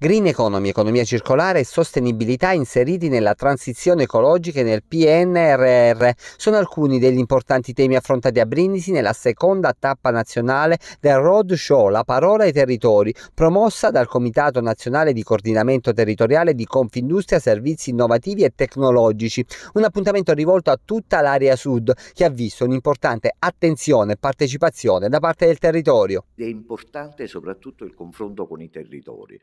Green Economy, economia circolare e sostenibilità inseriti nella transizione ecologica e nel PNRR sono alcuni degli importanti temi affrontati a Brindisi nella seconda tappa nazionale del Roadshow La parola ai territori, promossa dal Comitato Nazionale di Coordinamento Territoriale di Confindustria Servizi Innovativi e Tecnologici, un appuntamento rivolto a tutta l'area sud che ha visto un'importante attenzione e partecipazione da parte del territorio. È importante soprattutto il confronto con i territori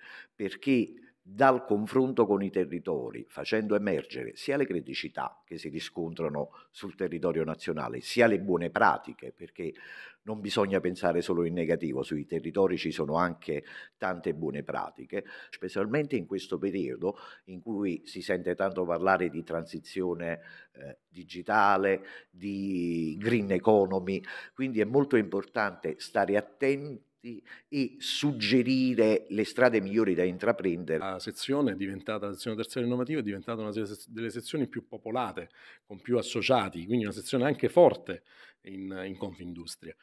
perché dal confronto con i territori, facendo emergere sia le criticità che si riscontrano sul territorio nazionale, sia le buone pratiche, perché non bisogna pensare solo in negativo, sui territori ci sono anche tante buone pratiche, specialmente in questo periodo in cui si sente tanto parlare di transizione eh, digitale, di green economy, quindi è molto importante stare attenti costi e suggerire le strade migliori da intraprendere. La sezione è diventata, la sezione terziaria innovativa è diventata una delle sezioni più popolate, con più associati, quindi una sezione anche forte in, in Confindustria.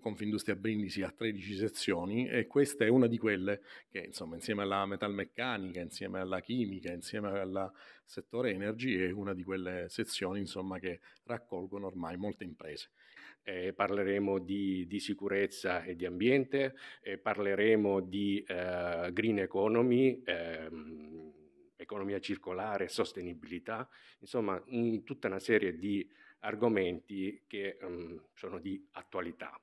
Confindustria Brindisi ha 13 sezioni e questa è una di quelle che insomma insieme alla metalmeccanica, insieme alla chimica, insieme al settore energy è una di quelle sezioni insomma che raccolgono ormai molte imprese. Eh, parleremo di, di, sicurezza e di ambiente, eh, parleremo di eh, green economy, ehm, economia circolare, sostenibilità, insomma mh, tutta una serie di argomenti che mh, sono di attualità.